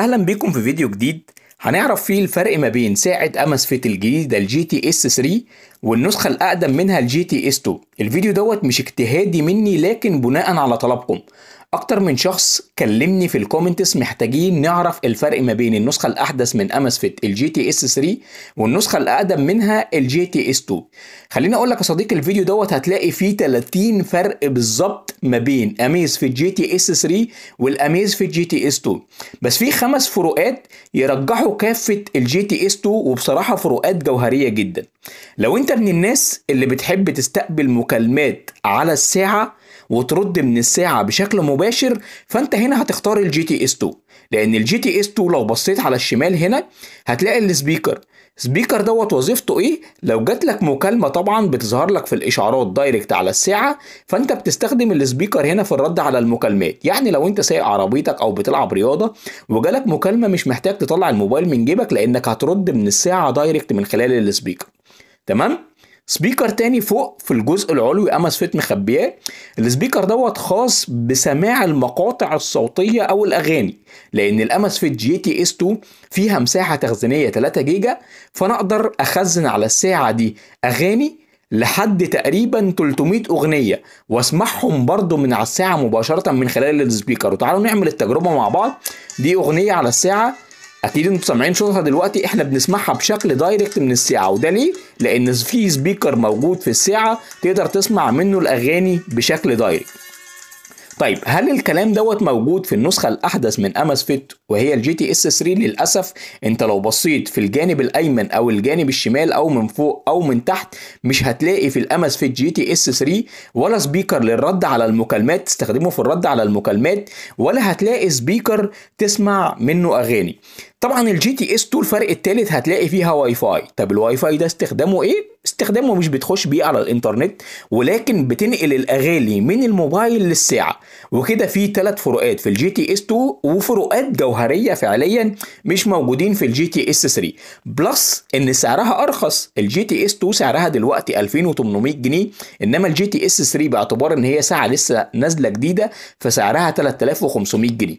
اهلا بيكم في فيديو جديد هنعرف فيه الفرق ما بين ساعة فيت الجديدة الجي تي اس 3 والنسخة الاقدم منها الجي تي اس 2 الفيديو دوت مش اجتهادي مني لكن بناء على طلبكم اكتر من شخص كلمني في الكومنتس محتاجين نعرف الفرق ما بين النسخه الاحدث من امازفيت الجي تي اس 3 والنسخه الاقدم منها الجي تي اس 2 خليني اقول لك يا صديقي الفيديو دوت هتلاقي فيه 30 فرق بالظبط ما بين اميز في الجي تي اس 3 والاميز في الجي تي اس 2 بس في خمس فروقات يرجحوا كافه الجي تي اس 2 وبصراحه فروقات جوهريه جدا لو انت من الناس اللي بتحب تستقبل مكالمات على الساعة وترد من الساعة بشكل مباشر فانت هنا هتختار الجي تي اس 2 لان الجي تي اس 2 لو بصيت على الشمال هنا هتلاقي السبيكر سبيكر دوت وظيفته ايه لو جات لك مكالمه طبعا بتظهر لك في الاشعارات دايركت على الساعه فانت بتستخدم السبيكر هنا في الرد على المكالمات يعني لو انت سايق عربيتك او بتلعب رياضه وجالك مكالمه مش محتاج تطلع الموبايل من جيبك لانك هترد من الساعه دايركت من خلال السبيكر تمام سبيكر تاني فوق في الجزء العلوي امس فيت مخبياه السبيكر دوت خاص بسماع المقاطع الصوتيه او الاغاني لان الامس فيت جي تي اس 2 فيها مساحه تخزينيه 3 جيجا فانا اقدر اخزن على الساعه دي اغاني لحد تقريبا 300 اغنيه واسمعهم برضو من على الساعه مباشره من خلال السبيكر وتعالوا نعمل التجربه مع بعض دي اغنيه على الساعه اكيد انتوا سامعين صوتها دلوقتي احنا بنسمعها بشكل دايركت من الساعه وده ليه لان في سبيكر موجود في الساعه تقدر تسمع منه الاغاني بشكل دايركت طيب هل الكلام دوت موجود في النسخة الأحدث من أمس فيت وهي الجي تي اس 3 للأسف أنت لو بصيت في الجانب الأيمن أو الجانب الشمال أو من فوق أو من تحت مش هتلاقي في الأمس فيت جي تي اس 3 ولا سبيكر للرد على المكالمات تستخدمه في الرد على المكالمات ولا هتلاقي سبيكر تسمع منه أغاني طبعا الجي تي اس 2 الفرق الثالث هتلاقي فيها واي فاي طب الواي فاي ده استخدامه ايه استخدامه مش بتخش بيه على الانترنت ولكن بتنقل الاغاني من الموبايل للساعه وكده في ثلاث فروقات في الجي تي اس 2 وفروقات جوهريه فعليا مش موجودين في الجي تي اس 3 بلس ان سعرها ارخص الجي تي اس 2 سعرها دلوقتي 2800 جنيه انما الجي تي اس 3 باعتبار ان هي ساعه لسه نازله جديده فسعرها 3500 جنيه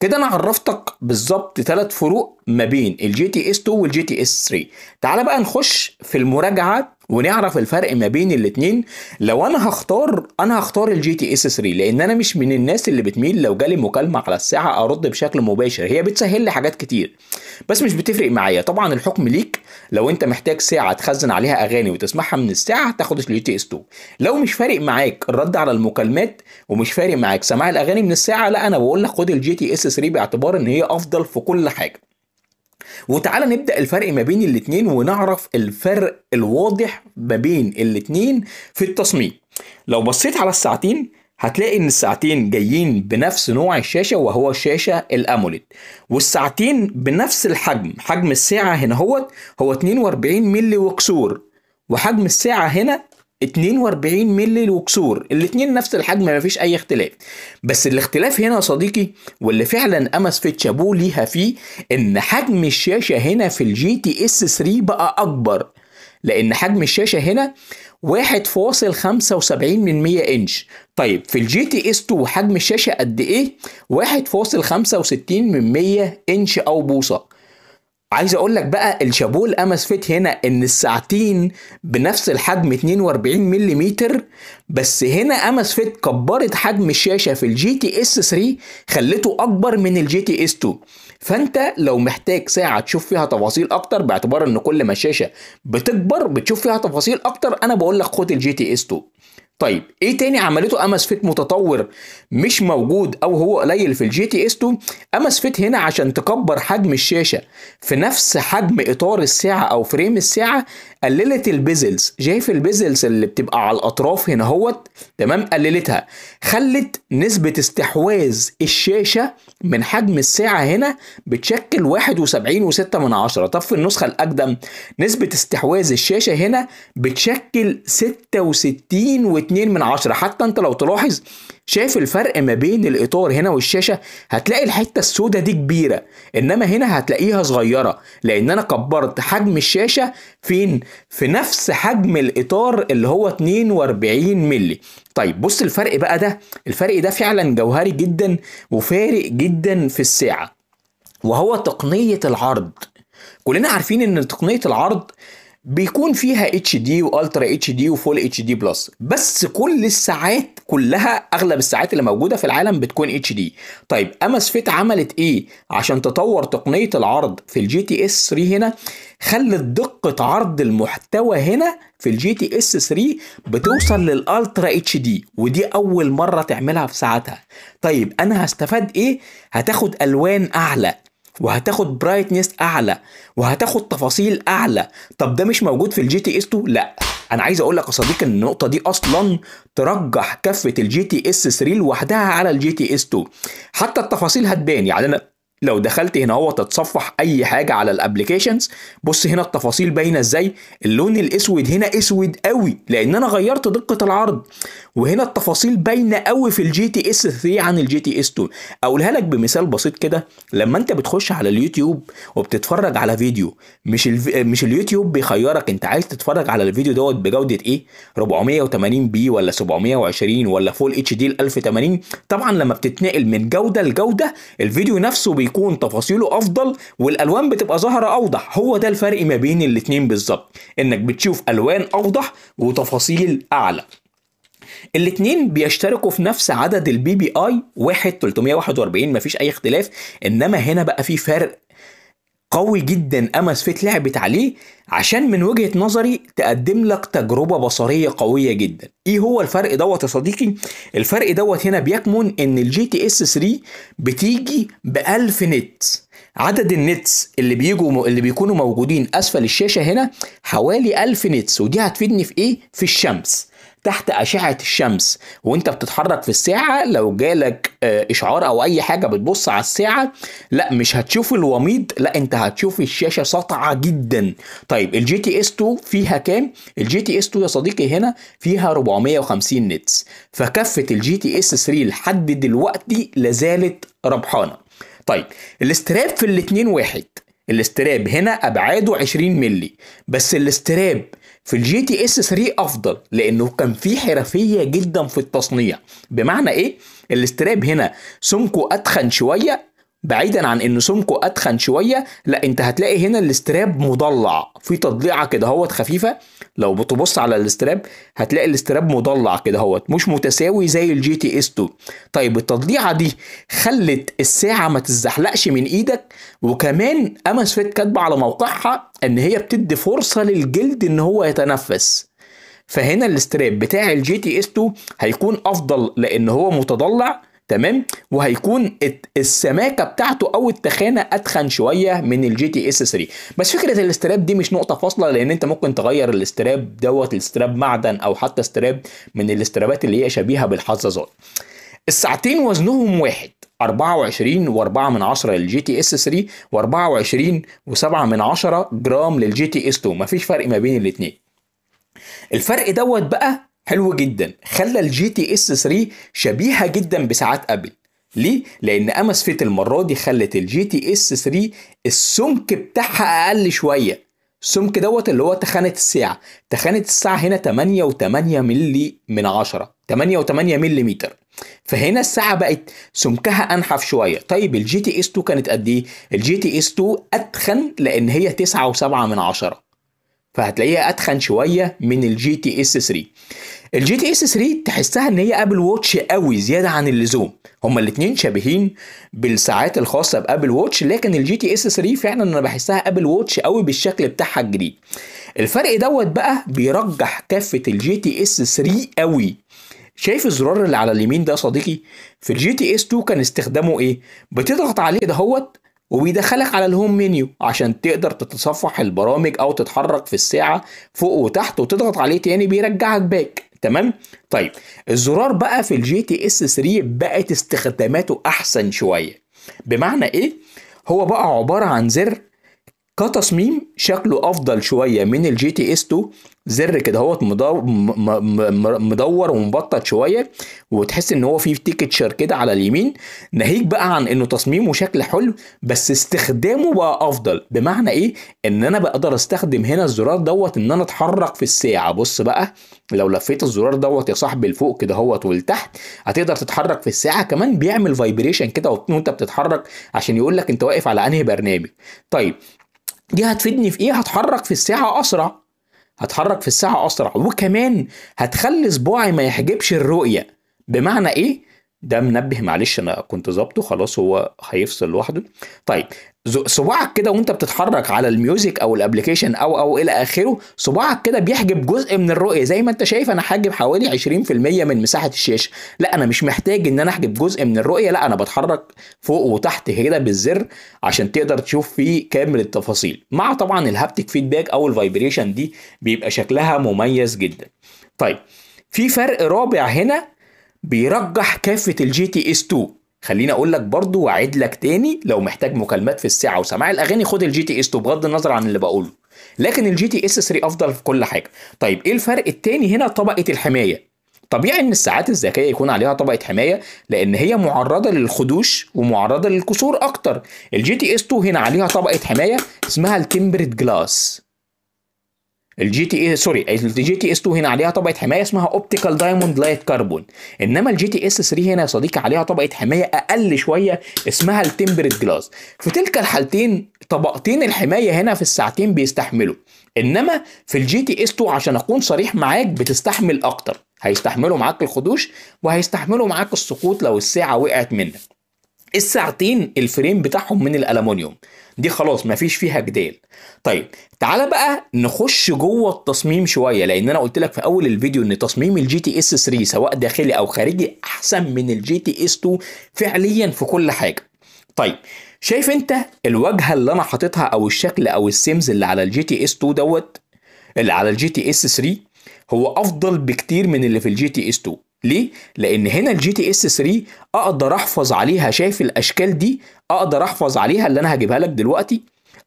كده انا عرفتك بالظبط ثلاث فروق الفروق ما بين الجي تي اس 2 والجي تي اس 3 تعال بقى نخش في المراجعه ونعرف الفرق ما بين الاثنين لو انا هختار انا هختار الجي تي اس 3 لان انا مش من الناس اللي بتميل لو جالي مكالمه على الساعه ارد بشكل مباشر هي بتسهل لي حاجات كتير بس مش بتفرق معايا طبعا الحكم ليك لو انت محتاج ساعه تخزن عليها اغاني وتسمعها من الساعه تاخد الجي تي اس 2 لو مش فارق معاك الرد على المكالمات ومش فارق معاك سماع الاغاني من الساعه لا انا بقول لك خد الجي تي اس 3 باعتبار ان هي افضل في كل حاجه وتعالى نبدا الفرق ما بين الاثنين ونعرف الفرق الواضح ما بين الاثنين في التصميم لو بصيت على الساعتين هتلاقي ان الساعتين جايين بنفس نوع الشاشه وهو شاشه الاموليد والساعتين بنفس الحجم حجم الساعه هنا هو هو 42 ملي وكسور وحجم الساعه هنا 42 مللي وكسور الاتنين نفس الحجم مفيش اي اختلاف بس الاختلاف هنا يا صديقي واللي فعلا امس تشابو ليها فيه ان حجم الشاشه هنا في الجي تي اس 3 بقى اكبر لان حجم الشاشه هنا 1.75 من 100 انش طيب في الجي تي اس 2 حجم الشاشه قد ايه 1.65 من 100 انش او بوصه عايز اقول لك بقى الشابوه الامس فيت هنا ان الساعتين بنفس الحجم 42 ملم بس هنا امس فيت كبرت حجم الشاشه في الجي تي اس 3 خلته اكبر من الجي تي اس 2 فانت لو محتاج ساعه تشوف فيها تفاصيل اكتر باعتبار ان كل ما الشاشه بتكبر بتشوف فيها تفاصيل اكتر انا بقول لك خد الجي تي اس 2 طيب ايه تاني عملته امس فيت متطور مش موجود او هو قليل في الجي تي اس 2 امس فيت هنا عشان تكبر حجم الشاشه في نفس حجم اطار الساعه او فريم الساعه قللت البيزلز شايف البيزلز اللي بتبقى على الاطراف هنا اهوت تمام قللتها خلت نسبه استحواذ الشاشه من حجم الساعه هنا بتشكل 71.6 طب في النسخه الاقدم نسبه استحواذ الشاشه هنا بتشكل 66 اتنين من عشرة حتى انت لو تلاحظ شايف الفرق ما بين الاطار هنا والشاشه هتلاقي الحته السوداء دي كبيره انما هنا هتلاقيها صغيره لان انا كبرت حجم الشاشه فين في نفس حجم الاطار اللي هو 42 مللي طيب بص الفرق بقى ده الفرق ده فعلا جوهري جدا وفارق جدا في الساعه وهو تقنيه العرض كلنا عارفين ان تقنيه العرض بيكون فيها اتش دي والترا اتش دي وفول اتش دي بلس بس كل الساعات كلها اغلب الساعات اللي موجوده في العالم بتكون اتش دي طيب فيت عملت ايه عشان تطور تقنيه العرض في الجي تي اس 3 هنا خلت دقه عرض المحتوى هنا في الجي تي اس 3 بتوصل للالترا اتش دي ودي اول مره تعملها في ساعتها طيب انا هستفاد ايه هتاخد الوان اعلى وهتاخد برايتنس اعلى وهتاخد تفاصيل اعلى طب ده مش موجود في الجي تي اس 2 لا انا عايز اقول لك يا صديقي ان النقطه دي اصلا ترجح كفه الجي تي اس 3 لوحدها على الجي تي اس 2 حتى التفاصيل هتبان يعني انا لو دخلت هنا هو تتصفح اي حاجه على الابلكيشنز بص هنا التفاصيل باينه ازاي اللون الاسود هنا اسود قوي لان انا غيرت دقه العرض وهنا التفاصيل باينه قوي في الجي تي اس 3 عن الجي تي اس 2 اقولها لك بمثال بسيط كده لما انت بتخش على اليوتيوب وبتتفرج على فيديو مش الف... مش اليوتيوب بيخيرك انت عايز تتفرج على الفيديو دوت بجوده ايه 480 بي ولا 720 ولا فول اتش دي 1080 طبعا لما بتتنقل من جوده لجوده الفيديو نفسه بي بيكون تفاصيله افضل والالوان بتبقى ظاهره اوضح هو ده الفرق ما بين الاتنين بالظبط انك بتشوف الوان اوضح وتفاصيل اعلى الاثنين بيشتركوا في نفس عدد البي بي اي 1 341 مفيش اي اختلاف انما هنا بقى في فرق قوي جدا امسفيت لعبت عليه عشان من وجهه نظري تقدم لك تجربه بصريه قويه جدا ايه هو الفرق دوت يا صديقي الفرق دوت هنا بيكمن ان الجي تي اس 3 بتيجي ب 1000 نت عدد النتس اللي بيجوا اللي بيكونوا موجودين اسفل الشاشه هنا حوالي 1000 نتس ودي هتفيدني في ايه في الشمس تحت أشعة الشمس وأنت بتتحرك في الساعة لو جالك آه، إشعار أو أي حاجة بتبص على الساعة لا مش هتشوف الوميض لا أنت هتشوف الشاشة سطعة جدا طيب الجي تي اس 2 فيها كام؟ الجي تي اس 2 يا صديقي هنا فيها 450 نتس فكفة الجي تي اس 3 لحد دلوقتي لازالت ربحانة طيب الاستراب في الاتنين واحد الاستراب هنا ابعاده 20 ملي بس الاستراب في الجي تي اس 3 افضل لانه كان في حرفيه جدا في التصنيع بمعنى ايه الاستراب هنا سمكه اتخن شويه بعيدا عن ان سمكه اتخن شويه لا انت هتلاقي هنا الاستراب مضلع في تضليعه كده هوت خفيفه لو بتبص على الاستراب هتلاقي الاستراب مضلع كده هوت مش متساوي زي الجي تي اس 2 طيب التضليعه دي خلت الساعه ما تتزحلقش من ايدك وكمان فيت كاتبه على موقعها ان هي بتدي فرصه للجلد ان هو يتنفس فهنا الاستراب بتاع الجي تي اس 2 هيكون افضل لان هو متضلع تمام وهيكون السماكه بتاعته او التخانه اتخن شويه من الجي تي اس 3 بس فكره الاستراب دي مش نقطه فاصله لان انت ممكن تغير الاستراب دوت الاستراب معدن او حتى استراب من الاسترابات اللي هي شبيهه بالحظاظات الساعتين وزنهم واحد 24 و4 من 10 للجي تي اس 3 و24 و7 من 10 جرام للجي تي اس 2 مفيش فرق ما بين الاثنين الفرق دوت بقى حلو جدا خلى الجي تي اس 3 شبيهه جدا بساعات ابل ليه؟ لأن امس فيت المرة دي خلت الجي تي اس 3 السمك بتاعها أقل شوية السمك دوت اللي هو تخانة الساعة تخانة الساعة هنا 8 و8 ملي من 10 8 و8 ملي متر فهنا الساعة بقت سمكها أنحف شوية طيب الجي تي اس 2 كانت قد إيه؟ الجي تي اس 2 أتخن لأن هي 9 و7 من 10 فهتلاقيها اتخن شويه من الجي تي اس 3 الجي تي اس 3 تحسها ان هي ابل ووتش قوي زياده عن اللزوم هما الاثنين شبيهين بالساعات الخاصه بابل ووتش لكن الجي تي اس 3 فعلا انا بحسها ابل ووتش قوي بالشكل بتاعها الجديد الفرق دوت بقى بيرجح كفه الجي تي اس 3 قوي شايف الزرار اللي على اليمين ده يا صديقي في الجي تي اس 2 كان استخدامه ايه بتضغط عليه دهوت وبيدخلك على الهوم منيو عشان تقدر تتصفح البرامج او تتحرك في الساعه فوق وتحت وتضغط عليه تاني بيرجعك باك تمام طيب الزرار بقى في الجي تي اس 3 بقت استخداماته احسن شويه بمعنى ايه هو بقى عباره عن زر كتصميم شكله افضل شويه من الجي تي اس 2 زر كده هو مدور ومبطط شويه وتحس ان هو فيه تيكتشر كده على اليمين ناهيك بقى عن انه تصميمه شكل حلو بس استخدامه بقى افضل بمعنى ايه ان انا بقدر استخدم هنا الزرار دوت ان انا اتحرك في الساعه بص بقى لو لفيت الزرار دوت يا صاحبي لفوق كده اهوت ولتحت هتقدر تتحرك في الساعه كمان بيعمل فايبريشن كده وانت بتتحرك عشان يقول لك انت واقف على انهي برنامج طيب دي هتفيدني في ايه هتحرك في الساعه اسرع هتحرك في الساعه اسرع وكمان هتخلي صباعي ما يحجبش الرؤيه بمعنى ايه ده منبه معلش انا كنت ظابطه خلاص هو هيفصل لوحده طيب صباعك كده وانت بتتحرك على الميوزك او الابلكيشن او او الى اخره صباعك كده بيحجب جزء من الرؤيه زي ما انت شايف انا حاجب حوالي 20% من مساحه الشاشه لا انا مش محتاج ان انا احجب جزء من الرؤيه لا انا بتحرك فوق وتحت كده بالزر عشان تقدر تشوف فيه كامل التفاصيل مع طبعا الهابتك فيدباك او الفايبريشن دي بيبقى شكلها مميز جدا طيب في فرق رابع هنا بيرجح كافة الجي تي اس 2 خليني اقول لك برضو واعد لك تاني لو محتاج مكالمات في الساعه وسماع الاغاني خد الجي تي اس 2 بغض النظر عن اللي بقوله لكن الجي تي اس 3 افضل في كل حاجه طيب ايه الفرق التاني هنا طبقه الحمايه طبيعي ان الساعات الذكيه يكون عليها طبقه حمايه لان هي معرضه للخدوش ومعرضه للكسور اكتر الجي تي اس 2 هنا عليها طبقه حمايه اسمها التمبرد جلاس الجي تي اي سوري الجي تي اس 2 هنا عليها طبقه حمايه اسمها اوبتيكال دايموند لايت كربون انما الجي تي اس 3 هنا يا صديقي عليها طبقه حمايه اقل شويه اسمها التمبرد جلاس في تلك الحالتين طبقتين الحمايه هنا في الساعتين بيستحملوا انما في الجي تي اس 2 عشان اكون صريح معاك بتستحمل اكتر هيستحملوا معاك الخدوش وهيستحملوا معاك السقوط لو الساعه وقعت منك الساعتين الفريم بتاعهم من الالومنيوم دي خلاص مفيش فيها جدال طيب تعالى بقى نخش جوه التصميم شويه لان انا قلت لك في اول الفيديو ان تصميم الجي تي اس 3 سواء داخلي او خارجي احسن من الجي تي اس 2 فعليا في كل حاجه طيب شايف انت الواجهه اللي انا حاططها او الشكل او السيمز اللي على الجي تي اس 2 دوت اللي على الجي تي اس 3 هو افضل بكتير من اللي في الجي تي اس 2 ليه؟ لأن هنا الجي تي اس 3 أقدر أحفظ عليها شايف الأشكال دي أقدر أحفظ عليها اللي أنا هجيبها لك دلوقتي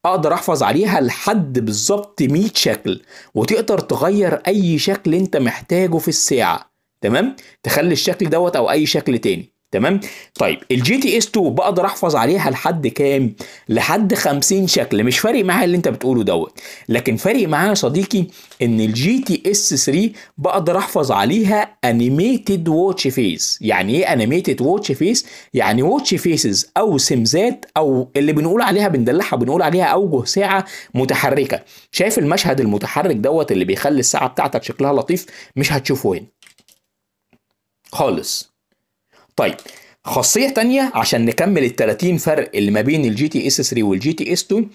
اقدر احفظ عليها لحد بالظبط 100 شكل وتقدر تغير اي شكل انت محتاجه في الساعه تمام تخلي الشكل دوت او اي شكل تاني تمام طيب الجي تي اس 2 بقدر احفظ عليها لحد كام لحد 50 شكل مش فارق معايا اللي انت بتقوله دوت لكن فارق معايا يا صديقي ان الجي تي اس 3 بقدر احفظ عليها انيميتد واتش فيس يعني ايه انيميتد واتش فيس يعني واتش فيسز او سمزات او اللي بنقول عليها بندلعها بنقول عليها اوجه ساعه متحركه شايف المشهد المتحرك دوت اللي بيخلي الساعه بتاعتك شكلها لطيف مش هتشوفه هنا خالص طيب خاصية تانية عشان نكمل ال 30 فرق اللي ما بين الجي تي اس 3 والجي تي اس 2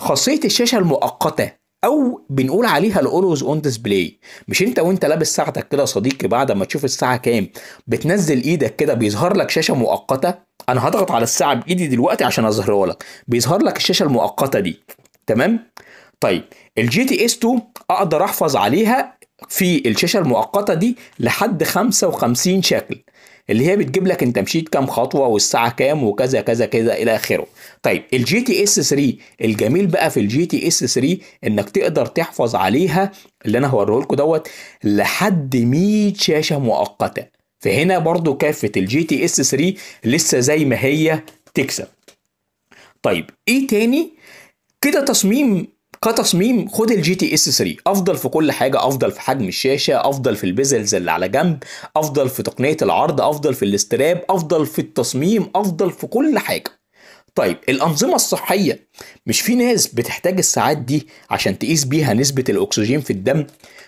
خاصية الشاشة المؤقتة او بنقول عليها الاولوز اون ديسبلاي مش انت وانت لابس ساعتك كده صديقي بعد ما تشوف الساعه كام بتنزل ايدك كده بيظهر لك شاشه مؤقته انا هضغط على الساعه بايدي دلوقتي عشان اظهرها لك بيظهر لك الشاشه المؤقته دي تمام طيب الجي تي اس 2 اقدر احفظ عليها في الشاشه المؤقته دي لحد 55 شكل اللي هي بتجيب لك انت مشيت كام خطوه والساعه كام وكذا كذا كذا الى اخره طيب الجي تي اس 3 الجميل بقى في الجي تي اس 3 انك تقدر تحفظ عليها اللي انا هوريه لكم دوت لحد 100 شاشه مؤقته فهنا برضو كافه الجي تي اس 3 لسه زي ما هي تكسب طيب ايه تاني كده تصميم كتصميم خد الجي تي اس 3 افضل في كل حاجه افضل في حجم الشاشه افضل في البيزلز اللي على جنب افضل في تقنيه العرض افضل في الاستراب افضل في التصميم افضل في كل حاجه طيب الأنظمة الصحية مش في ناس بتحتاج الساعات دي عشان تقيس بيها نسبة الأكسجين في الدم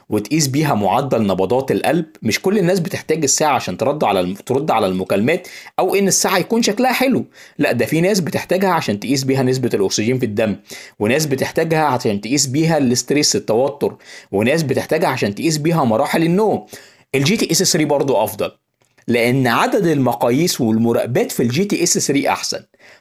وتقيس بيها معدل نبضات القلب مش كل الناس بتحتاج الساعة عشان ترد على ترد على المكالمات أو إن الساعة يكون شكلها حلو لا ده في ناس بتحتاجها عشان تقيس بيها نسبة الأكسجين في الدم وناس بتحتاجها عشان تقيس بيها الاستريس التوتر وناس بتحتاجها عشان تقيس بيها مراحل النوم الجي تي اس 3 برضه أفضل لان عدد المقاييس والمراقبات في الجي تي اس 3 احسن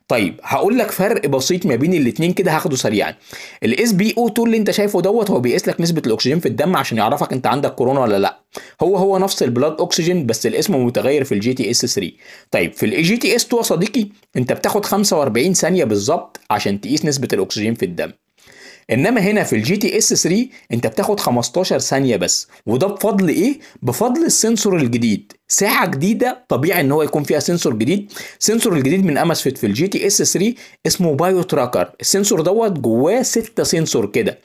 طيب هقول لك فرق بسيط ما بين الاثنين كده هاخده سريعا الاس بي او تول اللي انت شايفه دوت هو بيقيس لك نسبه الاكسجين في الدم عشان يعرفك انت عندك كورونا ولا لا هو هو نفس البلاد اوكسجين بس الاسم متغير في الجي تي اس 3 طيب في الجي جي تي اس 2 يا صديقي انت بتاخد 45 ثانيه بالظبط عشان تقيس نسبه الاكسجين في الدم انما هنا في الجي تي اس 3 انت بتاخد 15 ثانيه بس وده بفضل ايه بفضل السنسور الجديد ساعة جديدة طبيعي ان هو يكون فيها سنسور جديد سنسور الجديد من امسفيت في الجي تي اس 3 اسمه بايو تراكر السنسور دوت جواه ستة سنسور كده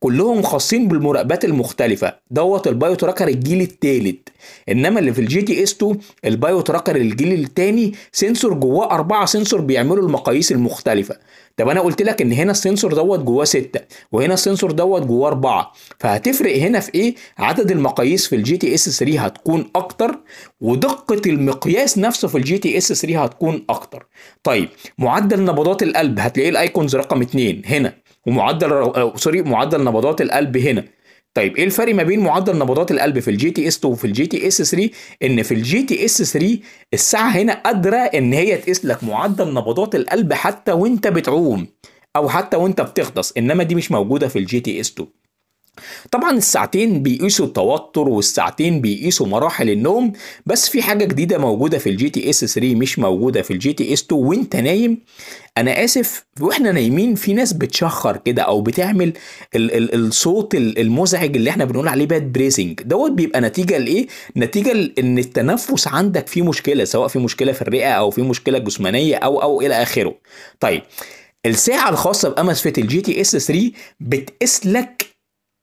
كلهم خاصين بالمراقبات المختلفة دوت البايو تراكر الجيل التالت انما اللي في الجي تي اس 2 البايو تراكر الجيل الثاني سنسور جواه أربعة سنسور بيعملوا المقاييس المختلفة طب انا قلت لك ان هنا السنسور دوت جواه ستة وهنا السنسور دوت جواه أربعة فهتفرق هنا في ايه عدد المقاييس في الجي تي اس 3 هتكون اكتر ودقة المقياس نفسه في الجي تي اس 3 هتكون أكتر. طيب معدل نبضات القلب هتلاقيه الأيكونز رقم 2 هنا ومعدل سوري آه، معدل نبضات القلب هنا طيب ايه الفرق ما بين معدل نبضات القلب في الجي تي اس 2 وفي الجي تي اس 3 ان في الجي تي اس 3 الساعه هنا قادره ان هي تقيس لك معدل نبضات القلب حتى وانت بتعوم او حتى وانت بتغطس انما دي مش موجوده في الجي تي اس 2 طبعا الساعتين بيقيسوا التوتر والساعتين بيقيسوا مراحل النوم بس في حاجة جديدة موجودة في الجي تي اس 3 مش موجودة في الجي تي اس 2 وانت نايم انا اسف واحنا نايمين في ناس بتشخر كده او بتعمل ال ال الصوت المزعج اللي احنا بنقول عليه باد بريزنج دوت بيبقى نتيجه لايه نتيجه لان التنفس عندك فيه مشكله سواء في مشكله في الرئه او في مشكله جسمانيه او او الى اخره طيب الساعه الخاصه بامس فيت الجي تي اس 3 بتقيس لك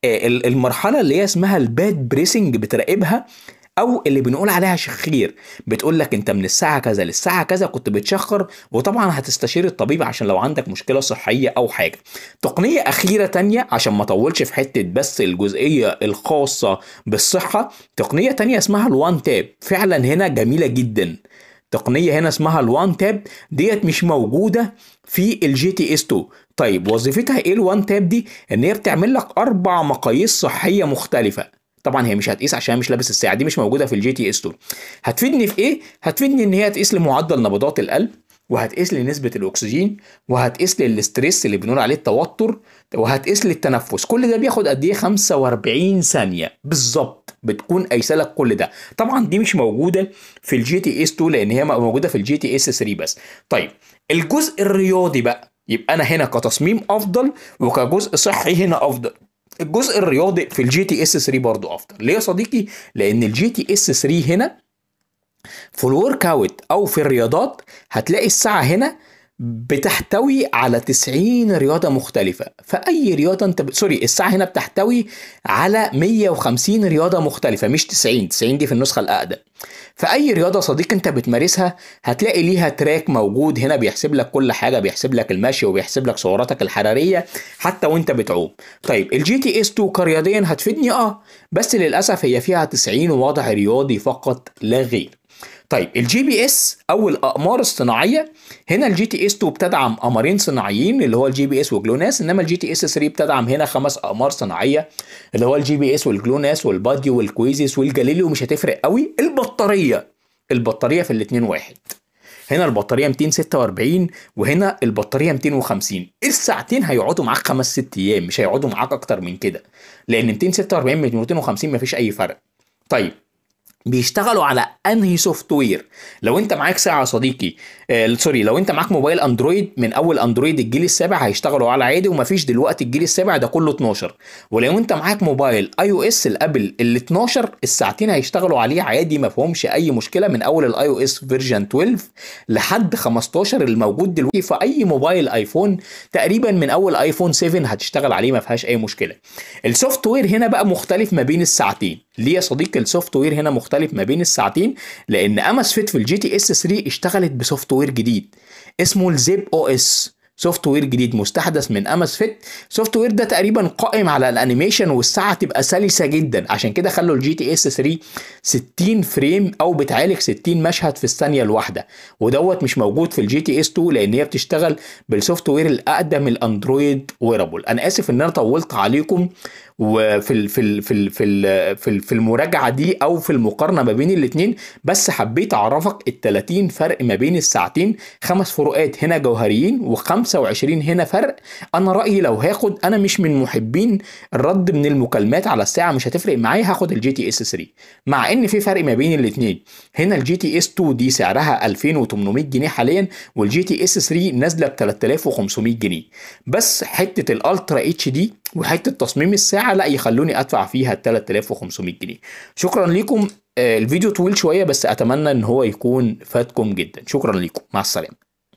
آه، المرحله اللي هي اسمها الباد بريسنج بتراقبها او اللي بنقول عليها شخير بتقول لك انت من الساعه كذا للساعه كذا كنت بتشخر وطبعا هتستشير الطبيب عشان لو عندك مشكله صحيه او حاجه تقنيه اخيره تانية عشان ما اطولش في حته بس الجزئيه الخاصه بالصحه تقنيه تانية اسمها الوان تاب فعلا هنا جميله جدا تقنية هنا اسمها الوان تاب ديت مش موجودة في الجي تي اس 2 طيب وظيفتها ايه الوان تاب دي ان هي بتعمل لك اربع مقاييس صحية مختلفة طبعا هي مش هتقيس عشان مش لابس الساعة دي مش موجودة في الجي تي اس 2 هتفيدني في ايه هتفيدني ان هي تقيس لمعدل نبضات القلب وهتقيس لي نسبة الأكسجين وهتقيس لي الاسترس اللي بنقول عليه التوتر وهتقيس لي التنفس كل ده بياخد قد إيه 45 ثانية بالظبط بتكون قايسه لك كل ده طبعا دي مش موجوده في الجي تي اس 2 لان هي موجوده في الجي تي اس 3 بس طيب الجزء الرياضي بقى يبقى انا هنا كتصميم افضل وكجزء صحي هنا افضل الجزء الرياضي في الجي تي اس 3 برضو افضل ليه يا صديقي لان الجي تي اس 3 هنا في الورك اوت او في الرياضات هتلاقي الساعه هنا بتحتوي على 90 رياضة مختلفة فأي رياضة أنت ب... سوري الساعة هنا بتحتوي على 150 رياضة مختلفة مش 90 90 دي في النسخة الأقدم فأي رياضة صديق أنت بتمارسها هتلاقي ليها تراك موجود هنا بيحسب لك كل حاجة بيحسب لك المشي وبيحسب لك سعراتك الحرارية حتى وأنت بتعوم طيب الجي تي اس 2 كرياضيا هتفيدني أه بس للأسف هي فيها 90 وضع رياضي فقط لا غير طيب الجي بي اس او الاقمار الصناعيه هنا الجي تي اس 2 بتدعم قمرين صناعيين اللي هو الجي بي اس وجلوناس انما الجي تي اس 3 بتدعم هنا خمس اقمار صناعيه اللي هو الجي بي اس والجلوناس والباديو والكويزيس والجاليليو مش هتفرق قوي البطاريه البطاريه في الاثنين واحد هنا البطاريه 246 وهنا البطاريه 250 الساعتين هيقعدوا معاك خمس ست ايام مش هيقعدوا معاك اكتر من كده لان 246 من 250 مفيش اي فرق طيب بيشتغلوا على انهي سوفت وير لو انت معاك ساعه صديقي آه سوري لو انت معاك موبايل اندرويد من اول اندرويد الجيل السابع هيشتغلوا على عادي ومفيش دلوقتي الجيل السابع ده كله 12 ولو انت معاك موبايل اي او اس الابل ال 12 الساعتين هيشتغلوا عليه عادي ما فيهمش اي مشكله من اول الاي او اس فيرجن 12 لحد 15 الموجود دلوقتي في اي موبايل ايفون تقريبا من اول ايفون 7 هتشتغل عليه ما فيهاش اي مشكله السوفت وير هنا بقى مختلف ما بين الساعتين ليه يا صديقي السوفت وير هنا مختلف مختلف ما بين الساعتين لان امس فيت في الجي تي اس 3 اشتغلت بسوفت وير جديد اسمه الزيب او اس سوفت وير جديد مستحدث من امس فيت سوفت وير ده تقريبا قائم على الانيميشن والساعه تبقى سلسه جدا عشان كده خلوا الجي تي اس 3 60 فريم او بتعالج 60 مشهد في الثانيه الواحده ودوت مش موجود في الجي تي اس 2 لان هي بتشتغل بالسوفت وير الاقدم الاندرويد ويرابل انا اسف ان انا طولت عليكم وفي الـ في الـ في الـ في الـ في, الـ في المراجعه دي او في المقارنه ما بين الاثنين بس حبيت اعرفك ال 30 فرق ما بين الساعتين خمس فروقات هنا جوهريين و25 هنا فرق انا رايي لو هاخد انا مش من محبين الرد من المكالمات على الساعه مش هتفرق معايا هاخد الجي تي اس 3 مع ان في فرق ما بين الاثنين هنا الجي تي اس 2 دي سعرها 2800 جنيه حاليا والجي تي اس 3 نازله ب 3500 جنيه بس حته الالترا اتش دي وحته تصميم الساعه لا يخلوني ادفع فيها 3500 جنيه شكرا لكم آه، الفيديو طويل شويه بس اتمنى ان هو يكون فاتكم جدا شكرا لكم مع السلامه